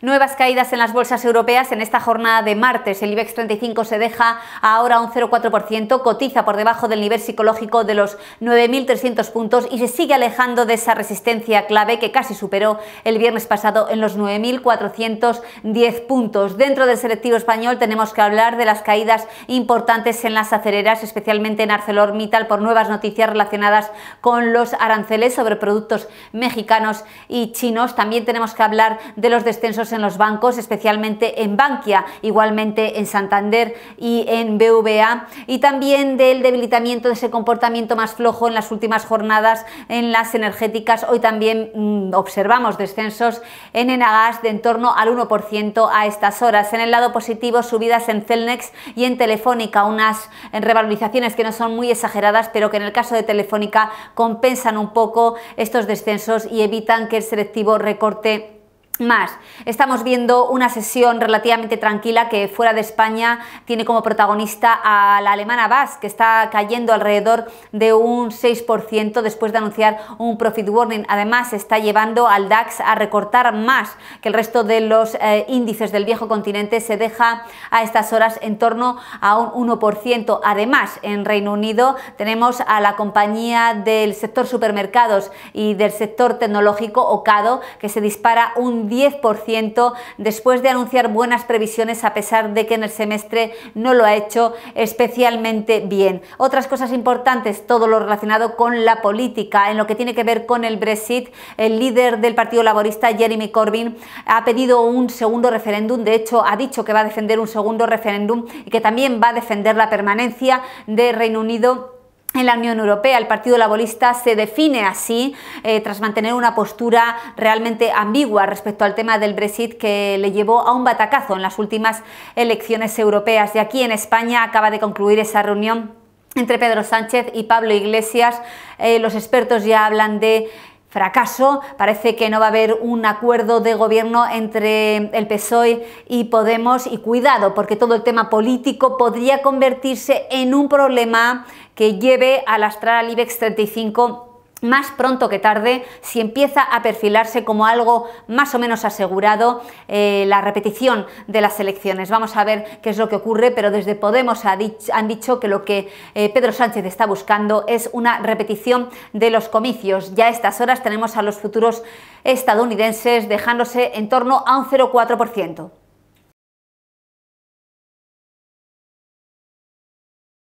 Nuevas caídas en las bolsas europeas en esta jornada de martes. El IBEX 35 se deja ahora un 0,4%, cotiza por debajo del nivel psicológico de los 9.300 puntos y se sigue alejando de esa resistencia clave que casi superó el viernes pasado en los 9.410 puntos. Dentro del selectivo español tenemos que hablar de las caídas importantes en las acereras, especialmente en ArcelorMittal, por nuevas noticias relacionadas con los aranceles sobre productos mexicanos y chinos. También tenemos que hablar de los descensos en los bancos, especialmente en Bankia, igualmente en Santander y en BVA, y también del debilitamiento de ese comportamiento más flojo en las últimas jornadas en las energéticas. Hoy también mm, observamos descensos en Enagas de en torno al 1% a estas horas. En el lado positivo, subidas en Celnex y en Telefónica, unas eh, revalorizaciones que no son muy exageradas, pero que en el caso de Telefónica compensan un poco estos descensos y evitan que el selectivo recorte más, estamos viendo una sesión relativamente tranquila que fuera de España tiene como protagonista a la alemana BAS que está cayendo alrededor de un 6% después de anunciar un profit warning. Además, está llevando al DAX a recortar más que el resto de los eh, índices del viejo continente. Se deja a estas horas en torno a un 1%. Además, en Reino Unido tenemos a la compañía del sector supermercados y del sector tecnológico Ocado, que se dispara un 10% después de anunciar buenas previsiones a pesar de que en el semestre no lo ha hecho especialmente bien. Otras cosas importantes, todo lo relacionado con la política, en lo que tiene que ver con el Brexit, el líder del Partido Laborista, Jeremy Corbyn, ha pedido un segundo referéndum, de hecho ha dicho que va a defender un segundo referéndum y que también va a defender la permanencia de Reino Unido en la Unión Europea. El Partido Laborista se define así eh, tras mantener una postura realmente ambigua respecto al tema del Brexit que le llevó a un batacazo en las últimas elecciones europeas. Y aquí en España acaba de concluir esa reunión entre Pedro Sánchez y Pablo Iglesias. Eh, los expertos ya hablan de acaso Parece que no va a haber un acuerdo de gobierno entre el PSOE y Podemos y cuidado, porque todo el tema político podría convertirse en un problema que lleve a lastrar al IBEX 35 más pronto que tarde, si empieza a perfilarse como algo más o menos asegurado eh, la repetición de las elecciones. Vamos a ver qué es lo que ocurre, pero desde Podemos han dicho que lo que eh, Pedro Sánchez está buscando es una repetición de los comicios. Ya a estas horas tenemos a los futuros estadounidenses dejándose en torno a un 0,4%.